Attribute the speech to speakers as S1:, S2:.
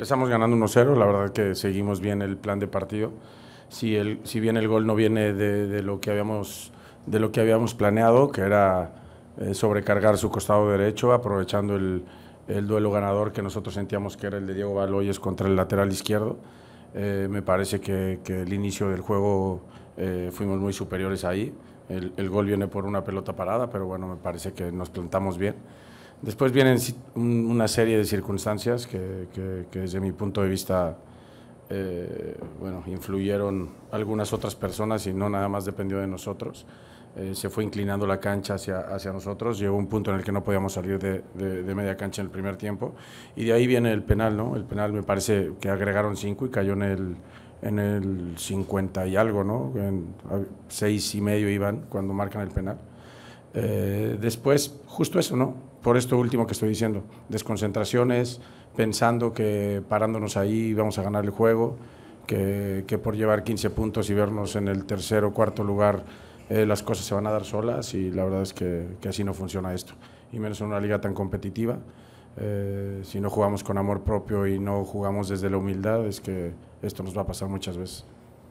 S1: Empezamos ganando 1-0, la verdad que seguimos bien el plan de partido. Si, el, si bien el gol no viene de, lo que habíamos, de lo que habíamos planeado, que era eh, sobrecargar su costado derecho, aprovechando el, el, duelo ganador que nosotros sentíamos que era el de Diego Baloyes contra el lateral izquierdo, eh, me parece que, el inicio del juego eh, fuimos muy superiores ahí. El, el gol viene por una pelota parada, pero bueno, me parece que nos plantamos bien. Después vienen una serie de circunstancias que, desde mi punto de vista, eh, bueno, influyeron algunas otras personas y no nada más dependió de nosotros. Eh, se fue inclinando la cancha hacia, hacia nosotros, llegó un punto en el que no podíamos salir de, media cancha en el primer tiempo y de ahí viene el penal, ¿no? El penal me parece que agregaron cinco y cayó en el, en el 50 y algo, ¿no? En seis y medio iban cuando marcan el penal. Eh, después, justo eso, ¿no? Por esto último que estoy diciendo, desconcentraciones, pensando que parándonos ahí vamos a ganar el juego, que, por llevar 15 puntos y vernos en el tercer o cuarto lugar, eh, las cosas se van a dar solas y la verdad es que, que así no funciona esto, y menos en una liga tan competitiva. Eh, si no jugamos con amor propio y no jugamos desde la humildad, es que esto nos va a pasar muchas veces.